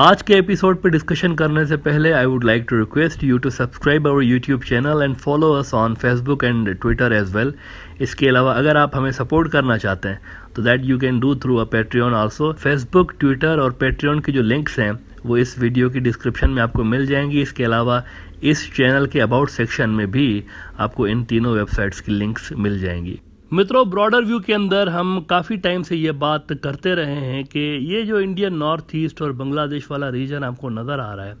आज के एपिसोड पर डिस्कशन करने से पहले I would like to request you to subscribe our YouTube channel and follow us on Facebook and Twitter as well इसके अलावा अगर आप हमें सपोर्ट करना चाहते हैं तो that you can do through a Patreon also Facebook Twitter और पेट्रियन के जो लिंक्स हैं वो इस वीडियो की डिस्क्रिप्शन में आपको मिल जाएंगी इसके अलावा इस चैनल के अबाउट सेक्शन में भी आपको इन तीनों वेबसाइट्स की लिंक्स मिल जाएंगी मित्रों ब्रॉडर व्यू के अंदर हम काफ़ी टाइम से ये बात करते रहे हैं कि ये जो इंडियन नॉर्थ ईस्ट और बांग्लादेश वाला रीजन आपको नज़र आ रहा है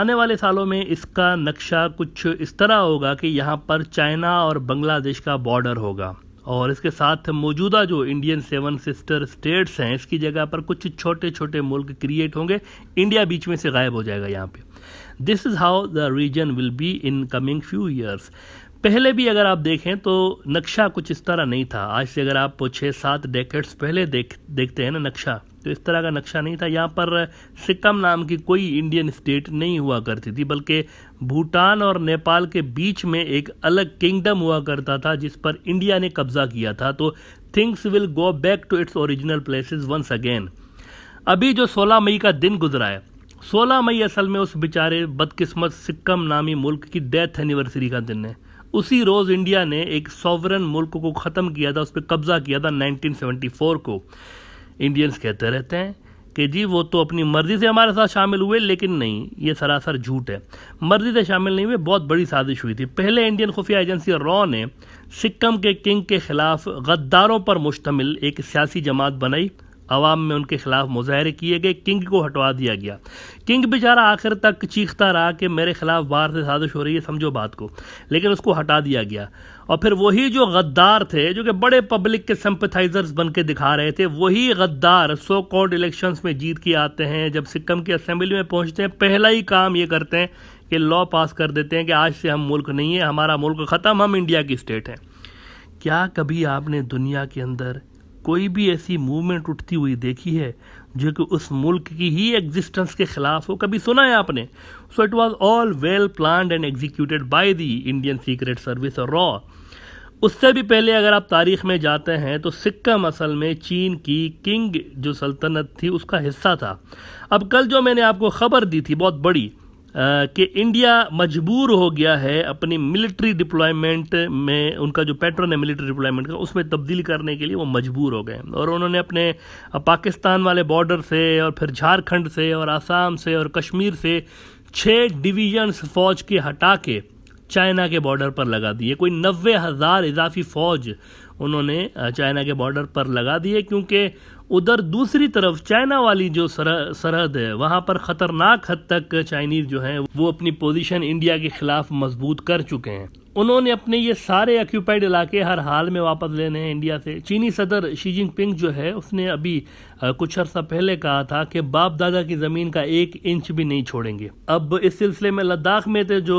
आने वाले सालों में इसका नक्शा कुछ इस तरह होगा कि यहाँ पर चाइना और बांग्लादेश का बॉर्डर होगा और इसके साथ मौजूदा जो इंडियन सेवन सिस्टर स्टेट्स हैं इसकी जगह पर कुछ छोटे छोटे मुल्क क्रिएट होंगे इंडिया बीच में से गायब हो जाएगा यहाँ पे this is how the region will be in coming few years पहले भी अगर आप देखें तो नक्शा कुछ इस तरह नहीं था आज से अगर आप छः सात डेकेट्स पहले देख देखते हैं ना नक्शा तो इस तरह का नक्शा नहीं था यहाँ पर सिक्किम नाम की कोई इंडियन स्टेट नहीं हुआ करती थी बल्कि भूटान और नेपाल के बीच में एक अलग किंगडम हुआ करता था जिस पर इंडिया ने कब्जा किया था तो things will go back to its original places once again अभी जो 16 मई का दिन गुजरा है 16 मई असल में उस बेचारे बदकिस्मत सिक्किम नामी मुल्क की डेथ एनिवर्सरी का दिन है उसी रोज़ इंडिया ने एक सॉवरन मुल्क को ख़त्म किया था उस पर कब्ज़ा किया था 1974 को इंडियंस कहते रहते हैं कि जी वो तो अपनी मर्ज़ी से हमारे साथ शामिल हुए लेकिन नहीं ये सरासर झूठ है मर्ज़ी से शामिल नहीं हुए बहुत बड़ी साजिश हुई थी पहले इंडियन खुफिया एजेंसी रॉ ने सिक्किम के किंग के खिलाफ गद्दारों पर मुश्तमिल एक सियासी जमात बनाई आवाम में उनके खिलाफ मुजाहरे किए गए किंग को हटवा दिया गया किंग बेचारा आखिर तक चीखता रहा कि मेरे खिलाफ बाहर से साजिश हो रही है समझो बात को लेकिन उसको हटा दिया गया और फिर वही जो गद्दार थे जो कि बड़े पब्लिक के सम्पथाइजर्स बन के दिखा रहे थे वही गद्दार सो कॉल्ड इलेक्शंस में जीत के आते हैं जब सिक्किम की असम्बली में पहुंचते हैं पहला ही काम ये करते हैं कि लॉ पास कर देते हैं कि आज से हम मुल्क नहीं है हमारा मुल्क ख़त्म हम इंडिया की स्टेट हैं क्या कभी आपने दुनिया के अंदर कोई भी ऐसी मूवमेंट उठती हुई देखी है जो कि उस मुल्क की ही एग्जिस्टेंस के खिलाफ हो कभी सुना है आपने so it was all well plan and executed by the Indian secret service और रॉ उससे भी पहले अगर आप तारीख में जाते हैं तो सिक्का असल में चीन की किंग जो सल्तनत थी उसका हिस्सा था अब कल जो मैंने आपको खबर दी थी बहुत बड़ी कि इंडिया मजबूर हो गया है अपनी मिलिट्री डिप्लॉयमेंट में उनका जो पैटर्न है मिलिट्री डिप्लॉयमेंट का उसमें तब्दील करने के लिए वो मजबूर हो गए और उन्होंने अपने पाकिस्तान वाले बॉर्डर से और फिर झारखंड से और आसाम से और कश्मीर से छः डिवीजन्स फ़ौज के हटा के चाइना के बॉर्डर पर लगा दिए कोई नब्बे हज़ार इजाफी फ़ौज उन्होंने चाइना के बॉर्डर पर लगा दिए क्योंकि उधर दूसरी तरफ चाइना वाली जो सरहद है वहाँ पर ख़तरनाक हद तक चाइनीज़ जो हैं वो अपनी पोजीशन इंडिया के ख़िलाफ़ मजबूत कर चुके हैं उन्होंने अपने ये सारे ऑक्यूपाइड इलाके हर हाल में वापस लेने हैं इंडिया से चीनी सदर शी जिनपिंग जो है उसने अभी कुछ अर्सा पहले कहा था कि बाप दादा की ज़मीन का एक इंच भी नहीं छोड़ेंगे अब इस सिलसिले में लद्दाख में तो जो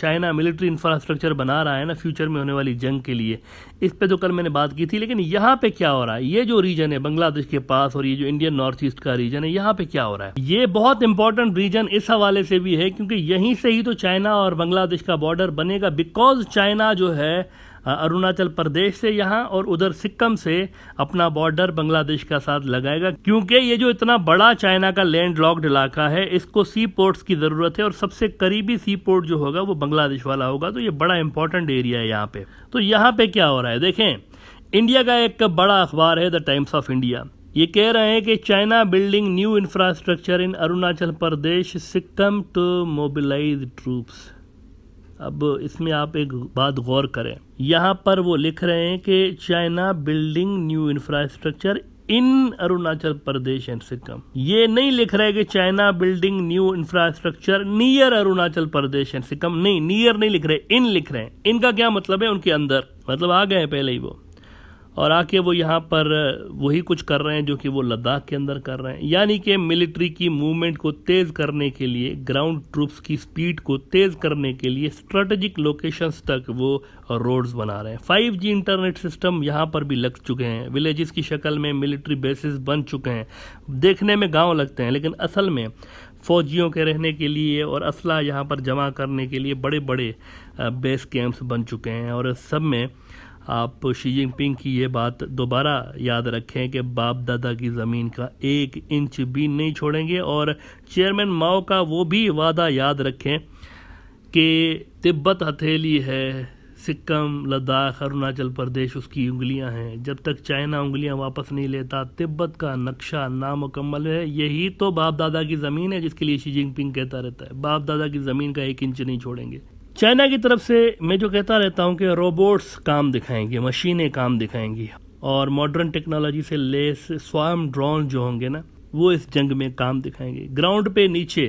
चाइना मिलिट्री इंफ्रास्ट्रक्चर बना रहा है ना फ्यूचर में होने वाली जंग के लिए इस पर तो कल मैंने बात की थी लेकिन यहाँ पे क्या हो रहा है ये जो रीजन है बांग्लादेश के पास और ये जो इंडियन नॉर्थ ईस्ट का रीजन है यहाँ पे क्या हो रहा है ये बहुत इंपॉर्टेंट रीजन इस हवाले से भी है क्योंकि यहीं से ही तो चाइना और बांग्लादेश का बॉर्डर बनेगा बिकॉज बिकॉज चाइना जो है अरुणाचल प्रदेश से यहाँ और उधर सिक्किम से अपना बॉर्डर बांग्लादेश का साथ लगाएगा क्योंकि ये जो इतना बड़ा चाइना का लैंड लॉक्ड इलाका है इसको सी पोर्ट्स की ज़रूरत है और सबसे करीबी सी पोर्ट जो होगा वो बांग्लादेश वाला होगा तो ये बड़ा इंपॉर्टेंट एरिया है यहाँ पे तो यहाँ पे क्या हो रहा है देखें इंडिया का एक बड़ा अखबार है द टाइम्स ऑफ इंडिया ये कह रहे हैं कि China building new infrastructure in Arunachal Pradesh Sikkim to mobilise troops अब इसमें आप एक बात गौर करें यहाँ पर वो लिख रहे हैं कि China building new infrastructure in Arunachal Pradesh and Sikkim ये नहीं लिख रहे कि China building new infrastructure near Arunachal Pradesh and Sikkim नहीं नियर नहीं लिख रहे इन लिख रहे हैं इनका क्या मतलब है उनके अंदर मतलब आ गए पहले ही वो और आके वो यहाँ पर वही कुछ कर रहे हैं जो कि वो लद्दाख के अंदर कर रहे हैं यानी कि मिलिट्री की मूवमेंट को तेज़ करने के लिए ग्राउंड ट्रूप्स की स्पीड को तेज़ करने के लिए स्ट्रेटजिक लोकेशंस तक वो रोड्स बना रहे हैं 5G इंटरनेट सिस्टम यहाँ पर भी लग चुके हैं विलेजेस की शक्ल में मिलिट्री बेसिस बन चुके हैं देखने में गाँव लगते हैं लेकिन असल में फौजियों के रहने के लिए और असला यहाँ पर जमा करने के लिए बड़े बड़े बेस कैंप्स बन चुके हैं और सब में आप शी जिनपिंग की ये बात दोबारा याद रखें कि बाप दादा की ज़मीन का एक इंच भी नहीं छोड़ेंगे और चेयरमैन माओ का वो भी वादा याद रखें कि तिब्बत हथेली है सिक्किम लद्दाख अरुणाचल प्रदेश उसकी उंगलियां हैं जब तक चाइना उंगलियां वापस नहीं लेता तिब्बत का नक्शा नामुकम्मल है यही तो बाप दादा की ज़मीन है जिसके लिए शी जिनपिंग कहता रहता है बाप दादा की ज़मीन का एक इंच नहीं छोड़ेंगे चाइना की तरफ से मैं जो कहता रहता हूँ कि रोबोट्स काम दिखाएंगे मशीनें काम दिखाएंगी और मॉडर्न टेक्नोलॉजी से लेस स्वयं ड्रोन जो होंगे ना वो इस जंग में काम दिखाएंगे ग्राउंड पे नीचे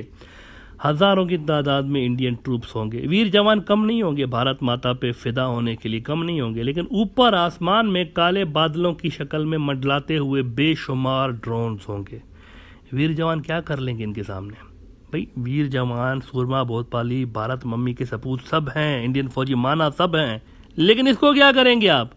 हज़ारों की तादाद में इंडियन ट्रूप्स होंगे वीर जवान कम नहीं होंगे भारत माता पे फिदा होने के लिए कम नहीं होंगे लेकिन ऊपर आसमान में काले बादलों की शक्ल में मंडलाते हुए बेशुमार ड्रोन्स होंगे वीर जवान क्या कर लेंगे इनके सामने भाई वीर जवान सुरमा बोधपाली भारत मम्मी के सपूत सब हैं इंडियन फौजी माना सब हैं लेकिन इसको क्या करेंगे आप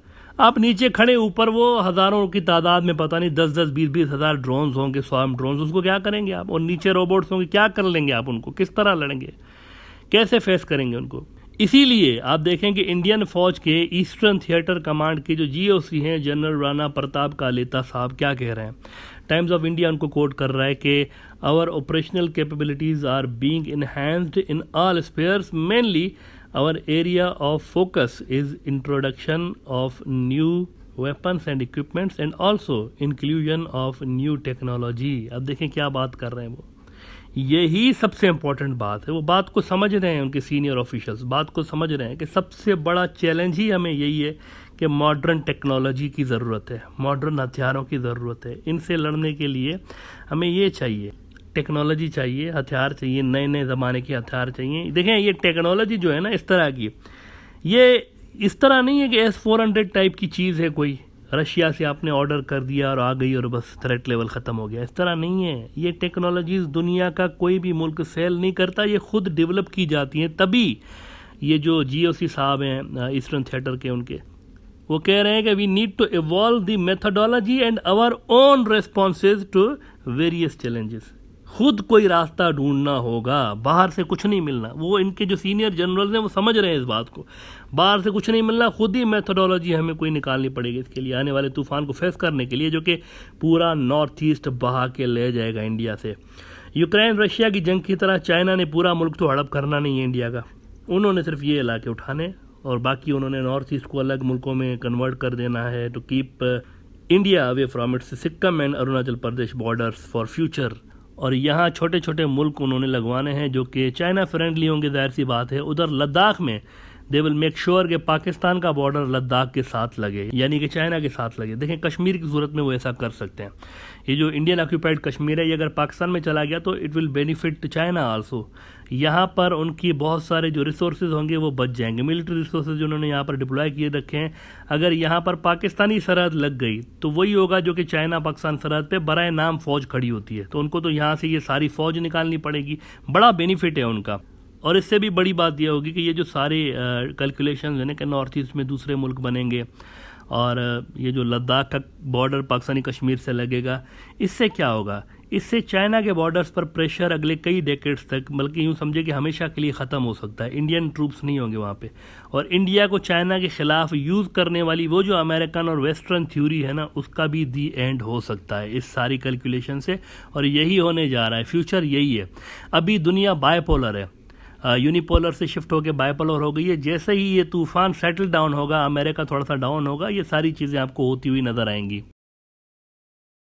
आप नीचे खड़े ऊपर वो हज़ारों की तादाद में पता नहीं दस दस बीस बीस हज़ार ड्रोन्स होंगे स्वाम ड्रोन्स उसको क्या करेंगे आप और नीचे रोबोट्स होंगे क्या कर लेंगे आप उनको किस तरह लड़ेंगे कैसे फेस करेंगे उनको इसीलिए आप देखेंगे इंडियन फौज के ईस्टर्न थिएटर कमांड के जो जीओसी हैं जनरल राणा प्रताप कालेता साहब क्या कह रहे हैं टाइम्स ऑफ इंडिया उनको कोट कर रहा है कि our operational capabilities are being enhanced in all spheres mainly our area of focus is introduction of new weapons and equipments and also inclusion of new technology अब देखें क्या बात कर रहे हैं वो यही सबसे इम्पॉर्टेंट बात है वो बात को समझ रहे हैं उनके सीनियर ऑफिशल्स बात को समझ रहे हैं कि सबसे बड़ा चैलेंज ही हमें यही है कि मॉडर्न टेक्नोलॉजी की ज़रूरत है मॉडर्न हथियारों की ज़रूरत है इनसे लड़ने के लिए हमें ये चाहिए टेक्नोलॉजी चाहिए हथियार चाहिए नए नए ज़माने के हथियार चाहिए देखें ये टेक्नोलॉजी जो है ना इस तरह की ये इस तरह नहीं है कि एस फोर हंड्रेड टाइप की चीज़ है कोई रशिया से आपने ऑर्डर कर दिया और आ गई और बस थ्रेट लेवल ख़त्म हो गया इस तरह नहीं है ये टेक्नोलॉजीज़ दुनिया का कोई भी मुल्क सेल नहीं करता ये खुद डेवलप की जाती हैं तभी ये जो जी साहब हैं ईस्टर्न थिएटर के उनके वो कह रहे हैं कि we need to evolve the methodology and our own responses to various challenges खुद कोई रास्ता ढूंढना होगा बाहर से कुछ नहीं मिलना वो इनके जो सीनियर जनरल्स हैं वो समझ रहे हैं इस बात को बाहर से कुछ नहीं मिलना खुद ही मेथोडोलॉजी हमें कोई निकालनी पड़ेगी इसके लिए आने वाले तूफान को फेस करने के लिए जो कि पूरा नॉर्थ ईस्ट बहा के ले जाएगा इंडिया से यूक्रेन रशिया की जंग की तरह चाइना ने पूरा मुल्क तो हड़प करना नहीं है इंडिया का उन्होंने सिर्फ ये इलाके उठाने और बाकी उन्होंने नॉर्थ ईस्ट को अलग मुल्कों में कन्वर्ट कर देना है to keep India away from its Sikkim and Arunachal Pradesh borders for future और यहाँ छोटे छोटे मुल्क उन्होंने लगवाने हैं जो कि चाइना फ्रेंडली होंगे जाहिर सी बात है उधर लद्दाख में दे विल मेक श्योर के पाकिस्तान का बॉर्डर लद्दाख के साथ लगे यानी कि चाइना के साथ लगे देखें कश्मीर की सूरत में वो ऐसा कर सकते हैं ये जो इंडियन ऑक्यूपाइड कश्मीर है ये अगर पाकिस्तान में चला गया तो it will benefit China also यहाँ पर उनकी बहुत सारे जो रिसोर्स होंगे वो बच जाएंगे मिलिट्री रिसोर्स जो उन्होंने यहाँ पर डिप्लॉय किए रखे हैं अगर यहाँ पर पाकिस्तानी सरहद लग गई तो वही होगा जो कि चाइना पाकिस्तान सरहद पे बरए नाम फ़ौज खड़ी होती है तो उनको तो यहाँ से ये सारी फ़ौज निकालनी पड़ेगी बड़ा बेनिफिट है उनका और इससे भी बड़ी बात यह होगी कि ये जो सारे कैलकुलेशन ना कि नॉर्थ ईस्ट में दूसरे मुल्क बनेंगे और ये जो लद्दाख का बॉर्डर पाकिस्तानी कश्मीर से लगेगा इससे क्या होगा इससे चाइना के बॉर्डर्स पर प्रेशर अगले कई डेकेट्स तक बल्कि यूँ समझे कि हमेशा के लिए ख़त्म हो सकता है इंडियन ट्रूप्स नहीं होंगे वहाँ पे और इंडिया को चाइना के ख़िलाफ़ यूज़ करने वाली वो जो अमेरिकन और वेस्टर्न थ्योरी है ना उसका भी दी एंड हो सकता है इस सारी कैलकुलेशन से और यही होने जा रहा है फ्यूचर यही है अभी दुनिया बायपोलर है यूनिपोलर से शिफ्ट होकर बायपोलर हो गई है जैसे ही ये तूफान सेटल डाउन होगा अमेरिका थोड़ा सा डाउन होगा ये सारी चीज़ें आपको होती हुई नज़र आएंगी